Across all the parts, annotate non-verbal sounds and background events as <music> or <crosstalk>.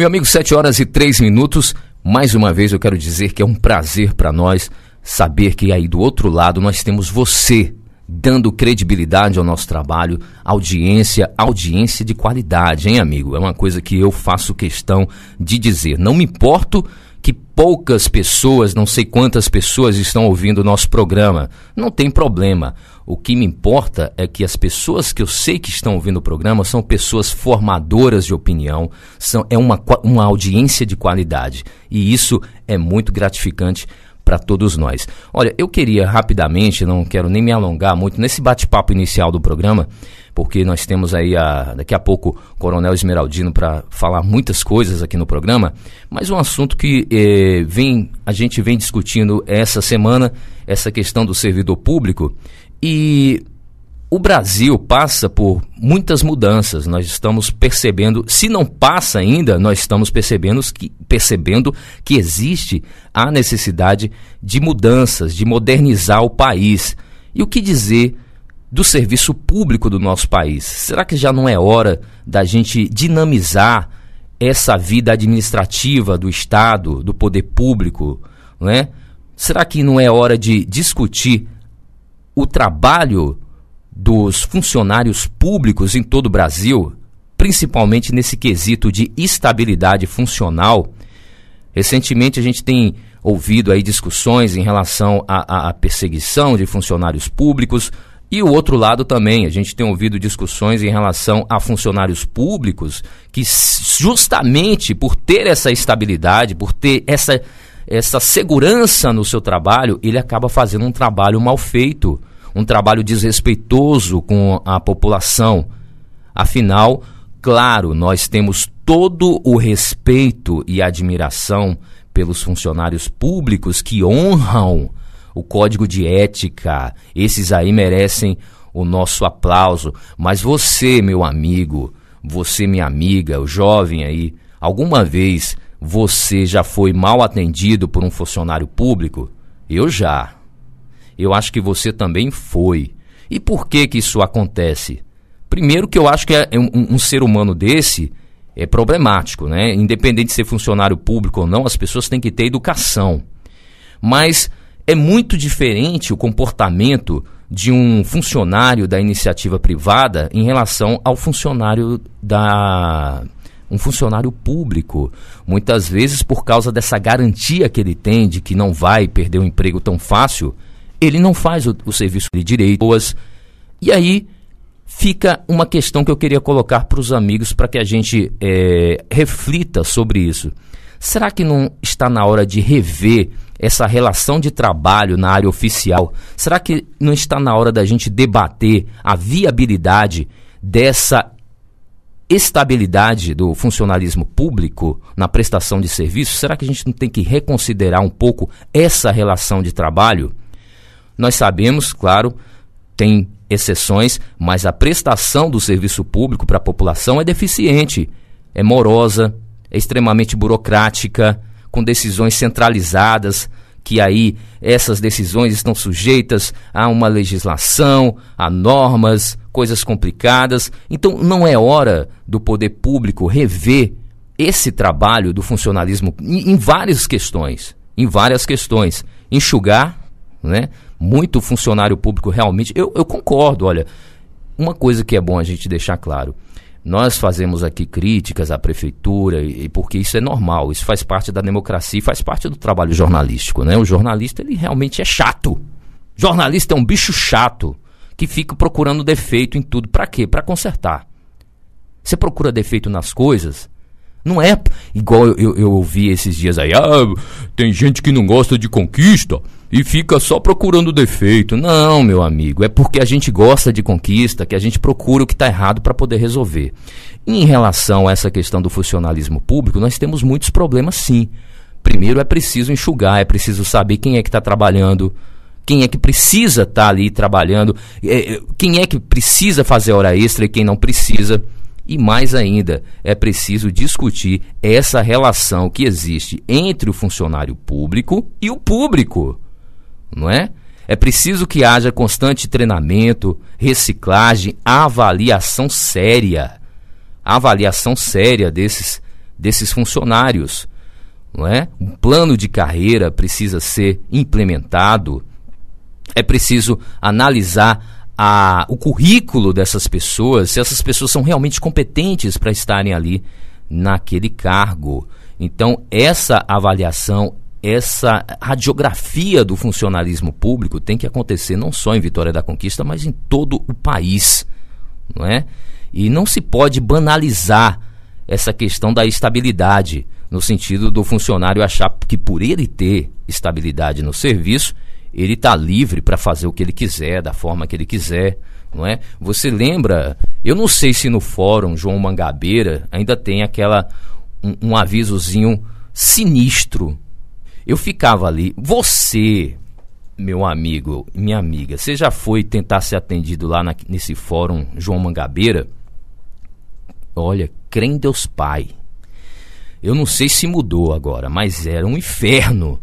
Meu amigo, 7 horas e 3 minutos. Mais uma vez eu quero dizer que é um prazer para nós saber que aí do outro lado nós temos você dando credibilidade ao nosso trabalho, audiência, audiência de qualidade, hein, amigo? É uma coisa que eu faço questão de dizer. Não me importo que poucas pessoas, não sei quantas pessoas estão ouvindo o nosso programa. Não tem problema. O que me importa é que as pessoas que eu sei que estão ouvindo o programa são pessoas formadoras de opinião, são, é uma, uma audiência de qualidade. E isso é muito gratificante para todos nós. Olha, eu queria rapidamente, não quero nem me alongar muito nesse bate-papo inicial do programa, porque nós temos aí a, daqui a pouco o Coronel Esmeraldino para falar muitas coisas aqui no programa, mas um assunto que eh, vem a gente vem discutindo essa semana, essa questão do servidor público e o Brasil passa por muitas mudanças. Nós estamos percebendo, se não passa ainda, nós estamos percebendo que, percebendo que existe a necessidade de mudanças, de modernizar o país. E o que dizer do serviço público do nosso país? Será que já não é hora da gente dinamizar essa vida administrativa do Estado, do poder público? né? Será que não é hora de discutir o trabalho? dos funcionários públicos em todo o Brasil, principalmente nesse quesito de estabilidade funcional. Recentemente a gente tem ouvido aí discussões em relação à perseguição de funcionários públicos, e o outro lado também, a gente tem ouvido discussões em relação a funcionários públicos que, justamente por ter essa estabilidade, por ter essa, essa segurança no seu trabalho, ele acaba fazendo um trabalho mal feito um trabalho desrespeitoso com a população. Afinal, claro, nós temos todo o respeito e admiração pelos funcionários públicos que honram o código de ética. Esses aí merecem o nosso aplauso. Mas você, meu amigo, você, minha amiga, o jovem aí, alguma vez você já foi mal atendido por um funcionário público? Eu já. Eu acho que você também foi. E por que que isso acontece? Primeiro que eu acho que é um, um ser humano desse é problemático, né? Independente de ser funcionário público ou não, as pessoas têm que ter educação. Mas é muito diferente o comportamento de um funcionário da iniciativa privada em relação ao funcionário da um funcionário público, muitas vezes por causa dessa garantia que ele tem de que não vai perder o emprego tão fácil, ele não faz o, o serviço de direito. E aí fica uma questão que eu queria colocar para os amigos para que a gente é, reflita sobre isso. Será que não está na hora de rever essa relação de trabalho na área oficial? Será que não está na hora da gente debater a viabilidade dessa estabilidade do funcionalismo público na prestação de serviços? Será que a gente não tem que reconsiderar um pouco essa relação de trabalho? Nós sabemos, claro, tem exceções, mas a prestação do serviço público para a população é deficiente, é morosa, é extremamente burocrática, com decisões centralizadas, que aí essas decisões estão sujeitas a uma legislação, a normas, coisas complicadas. Então não é hora do poder público rever esse trabalho do funcionalismo em, em várias questões, em várias questões, enxugar, né? muito funcionário público realmente. Eu, eu concordo, olha. Uma coisa que é bom a gente deixar claro. Nós fazemos aqui críticas à prefeitura, e, porque isso é normal, isso faz parte da democracia e faz parte do trabalho jornalístico. Né? O jornalista ele realmente é chato. Jornalista é um bicho chato que fica procurando defeito em tudo. Para quê? Para consertar. Você procura defeito nas coisas. Não é igual eu, eu, eu ouvi esses dias aí. Ah, tem gente que não gosta de conquista e fica só procurando defeito. Não, meu amigo, é porque a gente gosta de conquista que a gente procura o que está errado para poder resolver. Em relação a essa questão do funcionalismo público, nós temos muitos problemas sim. Primeiro é preciso enxugar, é preciso saber quem é que está trabalhando, quem é que precisa estar tá ali trabalhando, é, é, quem é que precisa fazer hora extra e quem não precisa. E mais ainda, é preciso discutir essa relação que existe entre o funcionário público e o público não é? É preciso que haja constante treinamento, reciclagem, avaliação séria. Avaliação séria desses, desses funcionários. Não é? Um plano de carreira precisa ser implementado. É preciso analisar a, o currículo dessas pessoas, se essas pessoas são realmente competentes para estarem ali naquele cargo. Então, essa avaliação essa radiografia do funcionalismo público tem que acontecer não só em Vitória da Conquista, mas em todo o país, não é? E não se pode banalizar essa questão da estabilidade, no sentido do funcionário achar que por ele ter estabilidade no serviço, ele está livre para fazer o que ele quiser, da forma que ele quiser, não é? Você lembra, eu não sei se no fórum João Mangabeira ainda tem aquela um, um avisozinho sinistro eu ficava ali. Você, meu amigo, minha amiga, você já foi tentar ser atendido lá na, nesse fórum João Mangabeira? Olha, crê em Deus Pai. Eu não sei se mudou agora, mas era um inferno.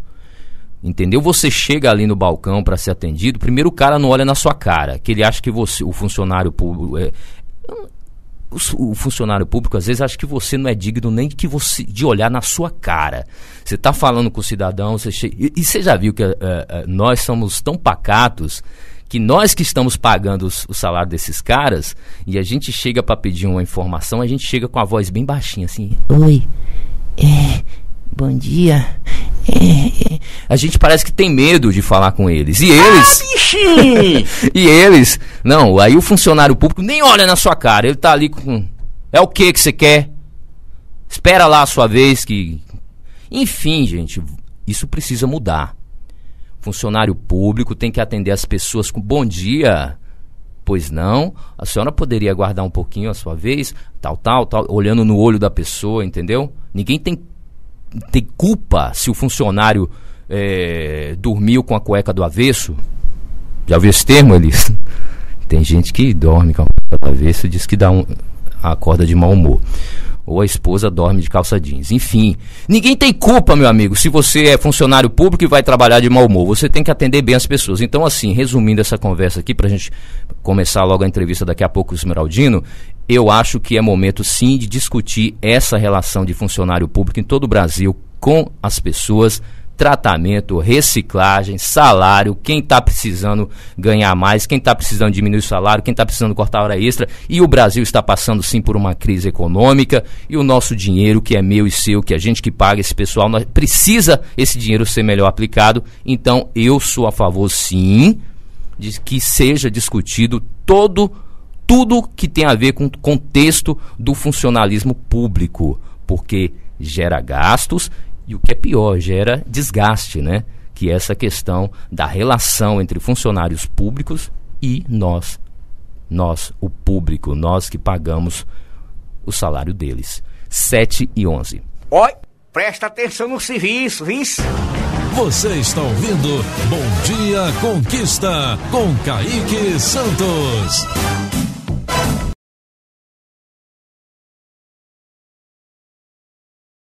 Entendeu? Você chega ali no balcão para ser atendido, primeiro o cara não olha na sua cara, que ele acha que você, o funcionário público é, o, o, funcionário público às vezes acha que você não é digno nem que você de olhar na sua cara. Você está falando com o cidadão, você che... e, e, você já viu que uh, uh, nós somos tão pacatos que nós que estamos pagando os, o salário desses caras e a gente chega para pedir uma informação, a gente chega com a voz bem baixinha assim: "Oi, é, bom dia, <laughs> A gente parece que tem medo de falar com eles. E eles. Ah, <laughs> e eles. Não, aí o funcionário público nem olha na sua cara. Ele tá ali com. É o que que você quer? Espera lá a sua vez que. Enfim, gente, isso precisa mudar. Funcionário público tem que atender as pessoas com bom dia. Pois não, a senhora poderia aguardar um pouquinho a sua vez, tal, tal, tal, olhando no olho da pessoa, entendeu? Ninguém tem tem culpa se o funcionário é, dormiu com a cueca do avesso? Já ouviu esse termo, Elis? <laughs> Tem gente que dorme com a cueca do avesso e diz que dá um, acorda de mau humor ou a esposa dorme de calça jeans. Enfim, ninguém tem culpa, meu amigo, se você é funcionário público e vai trabalhar de mau humor. Você tem que atender bem as pessoas. Então, assim, resumindo essa conversa aqui, para a gente começar logo a entrevista daqui a pouco com o Esmeraldino, eu acho que é momento sim de discutir essa relação de funcionário público em todo o Brasil com as pessoas tratamento, reciclagem, salário, quem está precisando ganhar mais, quem está precisando diminuir o salário, quem está precisando cortar hora extra. E o Brasil está passando sim por uma crise econômica e o nosso dinheiro, que é meu e seu, que a gente que paga esse pessoal, nós, precisa esse dinheiro ser melhor aplicado. Então eu sou a favor sim de que seja discutido todo tudo que tem a ver com o contexto do funcionalismo público, porque gera gastos e o que é pior, gera desgaste, né? Que é essa questão da relação entre funcionários públicos e nós, nós, o público, nós que pagamos o salário deles. 7 e 11. Oi, presta atenção no serviço, vice. Você está ouvindo Bom Dia Conquista com Kaique Santos.